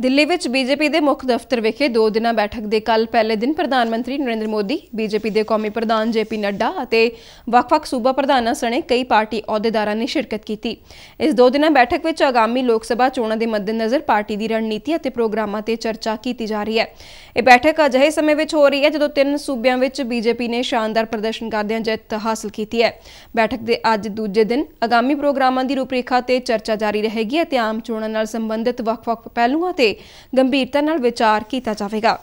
ਦਿੱਲੀ ਵਿੱਚ ਬੀਜੇਪੀ ਦੇ ਮੁੱਖ ਦਫ਼ਤਰ ਵਿਖੇ ਦੋ ਦਿਨਾਂ ਬੈਠਕ ਦੇ ਕੱਲ ਪਹਿਲੇ ਦਿਨ ਪ੍ਰਧਾਨ ਮੰਤਰੀ ਨਰਿੰਦਰ ਮੋਦੀ ਬੀਜੇਪੀ ਦੇ ਕੌਮੀ ਪ੍ਰਧਾਨ ਜੇਪੀ ਨੱਡਾ ਅਤੇ ਵੱਖ-ਵੱਖ ਸੂਬਾ ਪ੍ਰਧਾਨਾਂ ਸਣੇ ਕਈ ਪਾਰਟੀ ਅਹੁਦੇਦਾਰਾਂ ਨੇ ਸ਼ਿਰਕਤ ਕੀਤੀ ਇਸ ਦੋ ਦਿਨਾਂ ਬੈਠਕ ਵਿੱਚ ਆਗਾਮੀ ਲੋਕ ਸਭਾ ਚੋਣਾਂ ਦੇ ਮੱਦੇਨਜ਼ਰ ਪਾਰਟੀ ਦੀ ਰਣਨੀਤੀ ਅਤੇ ਪ੍ਰੋਗਰਾਮਾਂ ਤੇ ਚਰਚਾ ਕੀਤੀ ਜਾ ਰਹੀ ਹੈ ਇਹ ਬੈਠਕ ਅਜਿਹੇ ਸਮੇਂ ਵਿੱਚ ਹੋ ਰਹੀ ਹੈ ਜਦੋਂ ਤਿੰਨ ਸੂਬਿਆਂ ਵਿੱਚ ਬੀਜੇਪੀ ਨੇ ਸ਼ਾਨਦਾਰ ਪ੍ਰਦਰਸ਼ਨ ਕਰਦਿਆਂ ਜਿੱਤ ਹਾਸਲ ਕੀਤੀ ਹੈ ਬੈਠਕ ਦੇ ਅੱਜ ਦੂਜੇ ਦਿਨ ਆਗਾਮੀ ਪ੍ਰੋਗਰਾਮਾਂ ਦੀ ਰੂਪਰੇਖਾ ਤੇ ਚਰਚਾ ਜਾਰੀ ਰਹੇਗੀ ਅਤੇ ਆਮ ਚੋਣਾਂ ਨਾਲ ਸੰਬੰਧਿਤ ਵੱਖ-ਵੱਖ ਪਹਿਲੂਆਂ ਤੇ ਗੰਭੀਰਤਾ ਨਾਲ ਵਿਚਾਰ ਕੀਤਾ ਜਾਵੇਗਾ